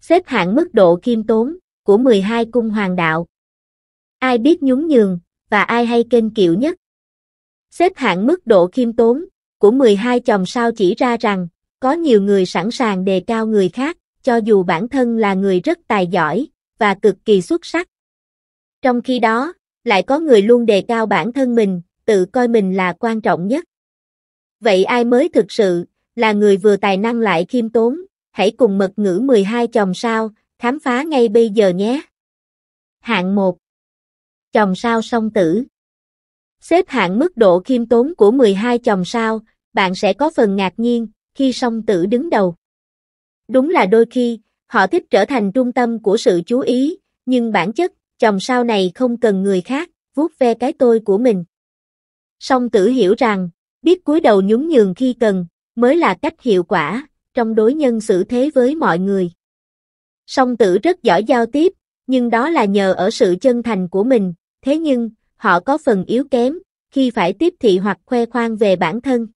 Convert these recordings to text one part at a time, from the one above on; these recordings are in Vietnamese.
xếp hạng mức độ kiêm tốn của 12 cung hoàng đạo. Ai biết nhún nhường và ai hay kênh kiệu nhất? Xếp hạng mức độ khiêm tốn của 12 chòm sao chỉ ra rằng có nhiều người sẵn sàng đề cao người khác, cho dù bản thân là người rất tài giỏi và cực kỳ xuất sắc. Trong khi đó, lại có người luôn đề cao bản thân mình, tự coi mình là quan trọng nhất. Vậy ai mới thực sự là người vừa tài năng lại khiêm tốn, hãy cùng mật ngữ 12 chòm sao, khám phá ngay bây giờ nhé. Hạng 1. Chòm sao song tử. Xếp hạng mức độ khiêm tốn của 12 chòm sao, bạn sẽ có phần ngạc nhiên khi song tử đứng đầu. Đúng là đôi khi, họ thích trở thành trung tâm của sự chú ý, nhưng bản chất, chòm sao này không cần người khác vuốt ve cái tôi của mình. Song tử hiểu rằng, biết cúi đầu nhún nhường khi cần mới là cách hiệu quả trong đối nhân xử thế với mọi người. Song tử rất giỏi giao tiếp, nhưng đó là nhờ ở sự chân thành của mình, thế nhưng, họ có phần yếu kém, khi phải tiếp thị hoặc khoe khoang về bản thân.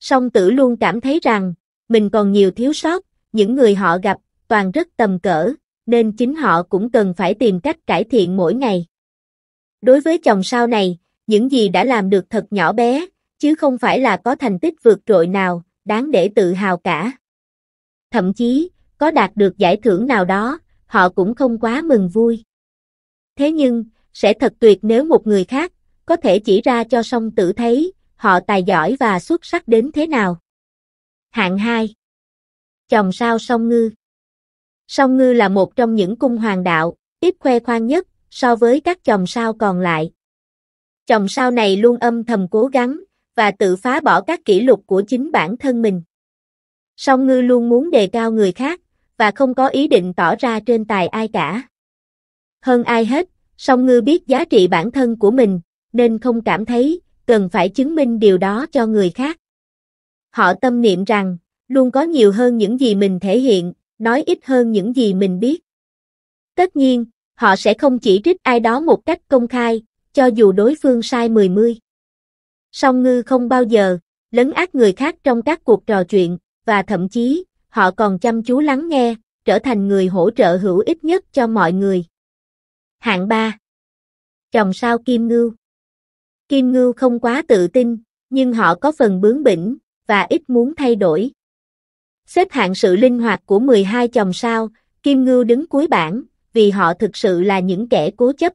Song tử luôn cảm thấy rằng, mình còn nhiều thiếu sót, những người họ gặp, toàn rất tầm cỡ, nên chính họ cũng cần phải tìm cách cải thiện mỗi ngày. Đối với chồng sau này, những gì đã làm được thật nhỏ bé, chứ không phải là có thành tích vượt trội nào, đáng để tự hào cả. Thậm chí, có đạt được giải thưởng nào đó, họ cũng không quá mừng vui. Thế nhưng, sẽ thật tuyệt nếu một người khác có thể chỉ ra cho song tử thấy họ tài giỏi và xuất sắc đến thế nào. Hạng 2 Chồng sao song ngư Song ngư là một trong những cung hoàng đạo, ít khoe khoang nhất so với các chồng sao còn lại. Chồng sao này luôn âm thầm cố gắng, và tự phá bỏ các kỷ lục của chính bản thân mình. Song ngư luôn muốn đề cao người khác, và không có ý định tỏ ra trên tài ai cả. Hơn ai hết, song ngư biết giá trị bản thân của mình, nên không cảm thấy cần phải chứng minh điều đó cho người khác. Họ tâm niệm rằng, luôn có nhiều hơn những gì mình thể hiện, nói ít hơn những gì mình biết. Tất nhiên, họ sẽ không chỉ trích ai đó một cách công khai, cho dù đối phương sai mười mươi. Song ngư không bao giờ lấn át người khác trong các cuộc trò chuyện, và thậm chí, họ còn chăm chú lắng nghe, trở thành người hỗ trợ hữu ích nhất cho mọi người. Hạng 3 Chồng sao Kim Ngưu Kim Ngưu không quá tự tin, nhưng họ có phần bướng bỉnh, và ít muốn thay đổi. Xếp hạng sự linh hoạt của 12 chồng sao, Kim Ngưu đứng cuối bảng, vì họ thực sự là những kẻ cố chấp.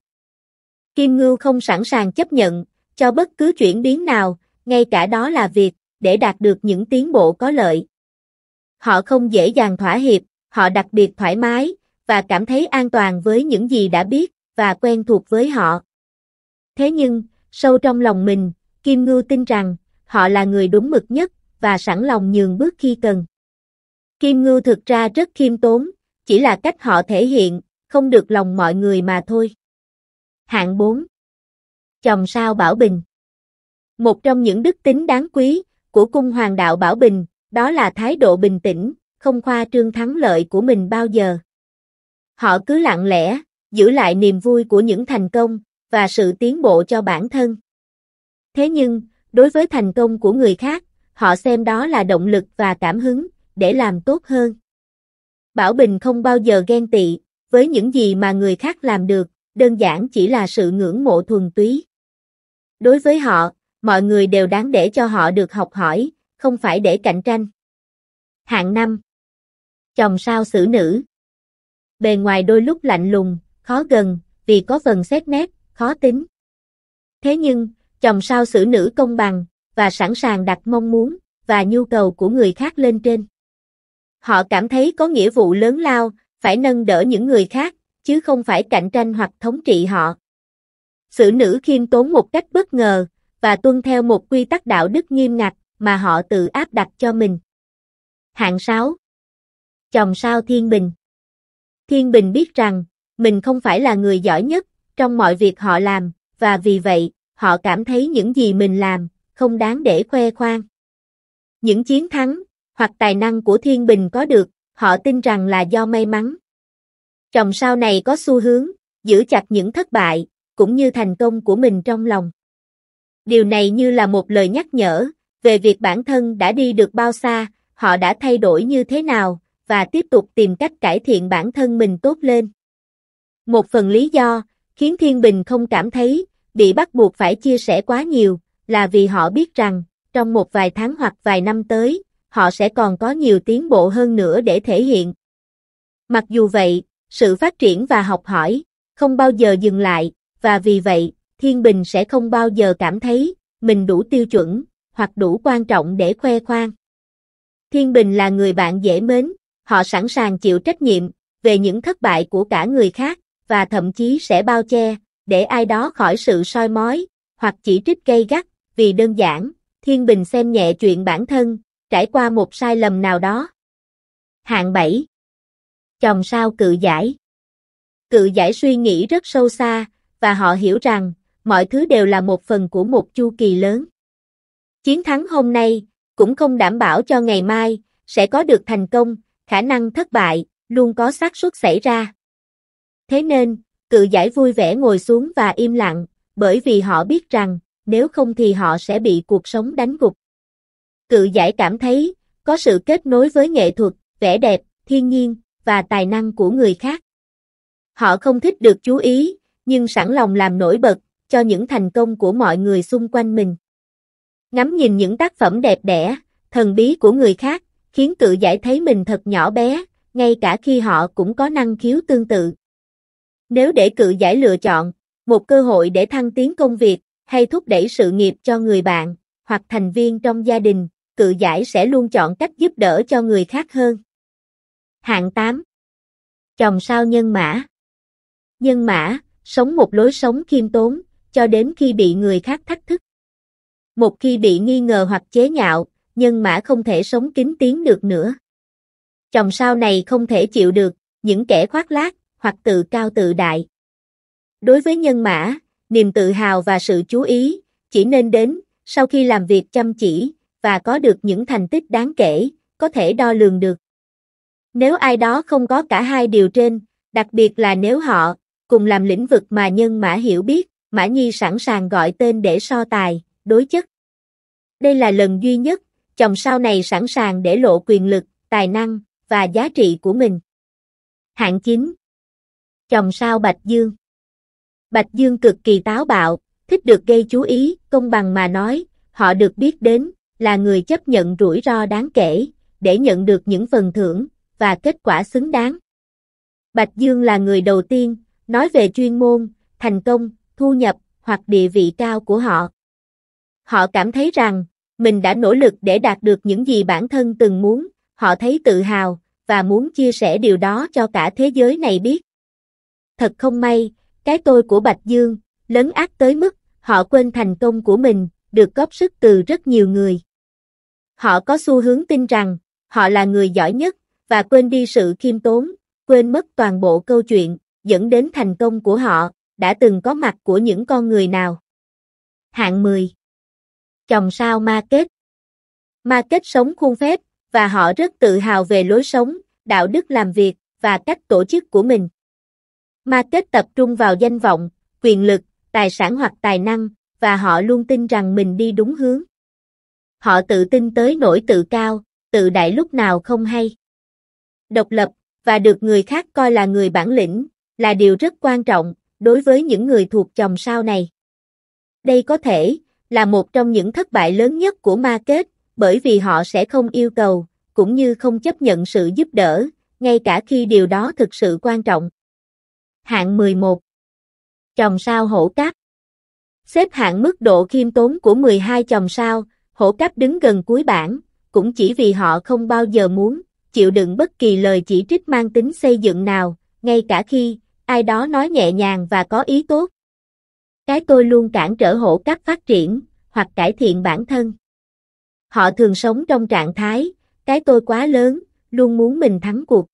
Kim Ngưu không sẵn sàng chấp nhận, cho bất cứ chuyển biến nào, ngay cả đó là việc, để đạt được những tiến bộ có lợi. Họ không dễ dàng thỏa hiệp, họ đặc biệt thoải mái, và cảm thấy an toàn với những gì đã biết, và quen thuộc với họ. Thế nhưng, sâu trong lòng mình, Kim Ngưu tin rằng, họ là người đúng mực nhất, và sẵn lòng nhường bước khi cần. Kim Ngưu thực ra rất khiêm tốn, chỉ là cách họ thể hiện, không được lòng mọi người mà thôi. Hạng 4 chòm sao Bảo Bình. Một trong những đức tính đáng quý của cung hoàng đạo Bảo Bình, đó là thái độ bình tĩnh, không khoa trương thắng lợi của mình bao giờ. Họ cứ lặng lẽ, giữ lại niềm vui của những thành công và sự tiến bộ cho bản thân. Thế nhưng, đối với thành công của người khác, họ xem đó là động lực và cảm hứng để làm tốt hơn. Bảo Bình không bao giờ ghen tị với những gì mà người khác làm được, đơn giản chỉ là sự ngưỡng mộ thuần túy. Đối với họ, mọi người đều đáng để cho họ được học hỏi, không phải để cạnh tranh. Hạng 5. Chồng sao xử nữ. Bề ngoài đôi lúc lạnh lùng, khó gần, vì có phần xét nét, khó tính. Thế nhưng, chồng sao xử nữ công bằng và sẵn sàng đặt mong muốn và nhu cầu của người khác lên trên. Họ cảm thấy có nghĩa vụ lớn lao, phải nâng đỡ những người khác, chứ không phải cạnh tranh hoặc thống trị họ. Sử nữ khiêm tốn một cách bất ngờ, và tuân theo một quy tắc đạo đức nghiêm ngặt mà họ tự áp đặt cho mình. Hạng 6 Chồng sao Thiên Bình Thiên Bình biết rằng, mình không phải là người giỏi nhất trong mọi việc họ làm, và vì vậy, họ cảm thấy những gì mình làm không đáng để khoe khoang. Những chiến thắng hoặc tài năng của Thiên Bình có được, họ tin rằng là do may mắn. Chồng sao này có xu hướng giữ chặt những thất bại cũng như thành công của mình trong lòng. Điều này như là một lời nhắc nhở về việc bản thân đã đi được bao xa, họ đã thay đổi như thế nào và tiếp tục tìm cách cải thiện bản thân mình tốt lên. Một phần lý do khiến Thiên Bình không cảm thấy bị bắt buộc phải chia sẻ quá nhiều là vì họ biết rằng trong một vài tháng hoặc vài năm tới, họ sẽ còn có nhiều tiến bộ hơn nữa để thể hiện. Mặc dù vậy, sự phát triển và học hỏi không bao giờ dừng lại, và vì vậy, Thiên Bình sẽ không bao giờ cảm thấy mình đủ tiêu chuẩn hoặc đủ quan trọng để khoe khoang. Thiên Bình là người bạn dễ mến, họ sẵn sàng chịu trách nhiệm về những thất bại của cả người khác và thậm chí sẽ bao che để ai đó khỏi sự soi mói hoặc chỉ trích gay gắt, vì đơn giản, Thiên Bình xem nhẹ chuyện bản thân, trải qua một sai lầm nào đó. Hạng 7 Chồng sao cự giải Cự giải suy nghĩ rất sâu xa, và họ hiểu rằng, mọi thứ đều là một phần của một chu kỳ lớn. Chiến thắng hôm nay, cũng không đảm bảo cho ngày mai, sẽ có được thành công, khả năng thất bại, luôn có xác suất xảy ra. Thế nên, cự giải vui vẻ ngồi xuống và im lặng, bởi vì họ biết rằng, nếu không thì họ sẽ bị cuộc sống đánh gục. Cự giải cảm thấy, có sự kết nối với nghệ thuật, vẻ đẹp, thiên nhiên, và tài năng của người khác. Họ không thích được chú ý, nhưng sẵn lòng làm nổi bật cho những thành công của mọi người xung quanh mình. Ngắm nhìn những tác phẩm đẹp đẽ, thần bí của người khác, khiến cự giải thấy mình thật nhỏ bé, ngay cả khi họ cũng có năng khiếu tương tự. Nếu để cự giải lựa chọn, một cơ hội để thăng tiến công việc hay thúc đẩy sự nghiệp cho người bạn hoặc thành viên trong gia đình, cự giải sẽ luôn chọn cách giúp đỡ cho người khác hơn. Hạng 8. Chồng sao nhân mã. Nhân mã, sống một lối sống khiêm tốn, cho đến khi bị người khác thách thức. Một khi bị nghi ngờ hoặc chế nhạo, nhân mã không thể sống kín tiếng được nữa. Chồng sao này không thể chịu được, những kẻ khoác lác, hoặc tự cao tự đại. Đối với nhân mã, niềm tự hào và sự chú ý, chỉ nên đến, sau khi làm việc chăm chỉ, và có được những thành tích đáng kể, có thể đo lường được. Nếu ai đó không có cả hai điều trên, đặc biệt là nếu họ, cùng làm lĩnh vực mà nhân mã hiểu biết, Mã Nhi sẵn sàng gọi tên để so tài, đối chất. Đây là lần duy nhất, chồng sau này sẵn sàng để lộ quyền lực, tài năng, và giá trị của mình. Hạng 9 Chồng sao Bạch Dương Bạch Dương cực kỳ táo bạo, thích được gây chú ý, công bằng mà nói, họ được biết đến, là người chấp nhận rủi ro đáng kể, để nhận được những phần thưởng, và kết quả xứng đáng. Bạch Dương là người đầu tiên, Nói về chuyên môn, thành công, thu nhập hoặc địa vị cao của họ. Họ cảm thấy rằng mình đã nỗ lực để đạt được những gì bản thân từng muốn, họ thấy tự hào và muốn chia sẻ điều đó cho cả thế giới này biết. Thật không may, cái tôi của Bạch Dương lớn ác tới mức họ quên thành công của mình được góp sức từ rất nhiều người. Họ có xu hướng tin rằng họ là người giỏi nhất và quên đi sự khiêm tốn, quên mất toàn bộ câu chuyện dẫn đến thành công của họ, đã từng có mặt của những con người nào. Hạng 10. Chồng sao ma kết. Ma kết sống khuôn phép, và họ rất tự hào về lối sống, đạo đức làm việc, và cách tổ chức của mình. Ma kết tập trung vào danh vọng, quyền lực, tài sản hoặc tài năng, và họ luôn tin rằng mình đi đúng hướng. Họ tự tin tới nỗi tự cao, tự đại lúc nào không hay. Độc lập, và được người khác coi là người bản lĩnh, là điều rất quan trọng đối với những người thuộc chồng sao này. Đây có thể là một trong những thất bại lớn nhất của ma kết, bởi vì họ sẽ không yêu cầu cũng như không chấp nhận sự giúp đỡ, ngay cả khi điều đó thực sự quan trọng. Hạng 11. chồng sao hổ cáp. Xếp hạng mức độ khiêm tốn của 12 chồng sao, hổ cáp đứng gần cuối bảng, cũng chỉ vì họ không bao giờ muốn chịu đựng bất kỳ lời chỉ trích mang tính xây dựng nào, ngay cả khi ai đó nói nhẹ nhàng và có ý tốt. Cái tôi luôn cản trở hộ cấp phát triển, hoặc cải thiện bản thân. Họ thường sống trong trạng thái, cái tôi quá lớn, luôn muốn mình thắng cuộc.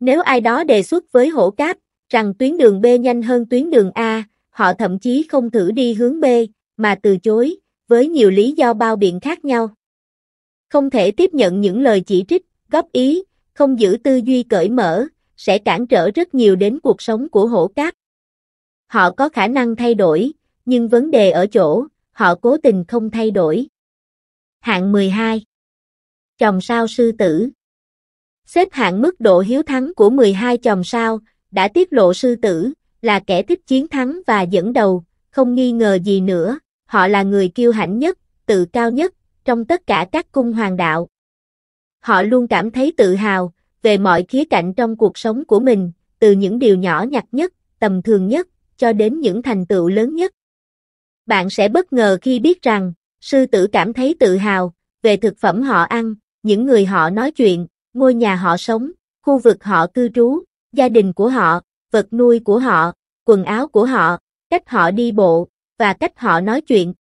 Nếu ai đó đề xuất với hổ cáp, rằng tuyến đường B nhanh hơn tuyến đường A, họ thậm chí không thử đi hướng B, mà từ chối, với nhiều lý do bao biện khác nhau. Không thể tiếp nhận những lời chỉ trích, góp ý, không giữ tư duy cởi mở, sẽ cản trở rất nhiều đến cuộc sống của hổ cát. Họ có khả năng thay đổi, nhưng vấn đề ở chỗ, họ cố tình không thay đổi. Hạng 12 Chồng sao sư tử Xếp hạng mức độ hiếu thắng của 12 chồng sao, đã tiết lộ sư tử, là kẻ thích chiến thắng và dẫn đầu, không nghi ngờ gì nữa, họ là người kiêu hãnh nhất, tự cao nhất, trong tất cả các cung hoàng đạo. Họ luôn cảm thấy tự hào, về mọi khía cạnh trong cuộc sống của mình, từ những điều nhỏ nhặt nhất, tầm thường nhất, cho đến những thành tựu lớn nhất. Bạn sẽ bất ngờ khi biết rằng, sư tử cảm thấy tự hào về thực phẩm họ ăn, những người họ nói chuyện, ngôi nhà họ sống, khu vực họ cư trú, gia đình của họ, vật nuôi của họ, quần áo của họ, cách họ đi bộ và cách họ nói chuyện.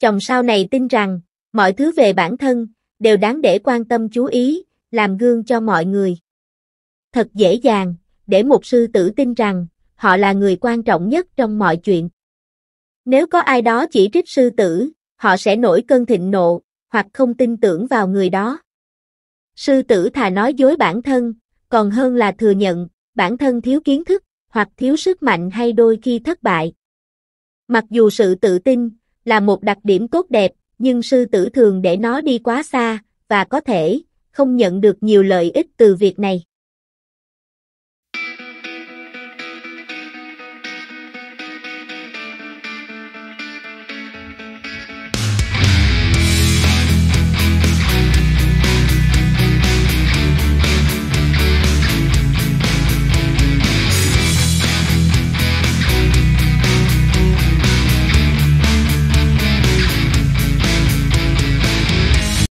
Chồng sau này tin rằng, mọi thứ về bản thân đều đáng để quan tâm chú ý, làm gương cho mọi người. Thật dễ dàng, để một sư tử tin rằng, họ là người quan trọng nhất trong mọi chuyện. Nếu có ai đó chỉ trích sư tử, họ sẽ nổi cơn thịnh nộ, hoặc không tin tưởng vào người đó. Sư tử thà nói dối bản thân, còn hơn là thừa nhận, bản thân thiếu kiến thức, hoặc thiếu sức mạnh hay đôi khi thất bại. Mặc dù sự tự tin là một đặc điểm tốt đẹp, nhưng sư tử thường để nó đi quá xa, và có thể không nhận được nhiều lợi ích từ việc này.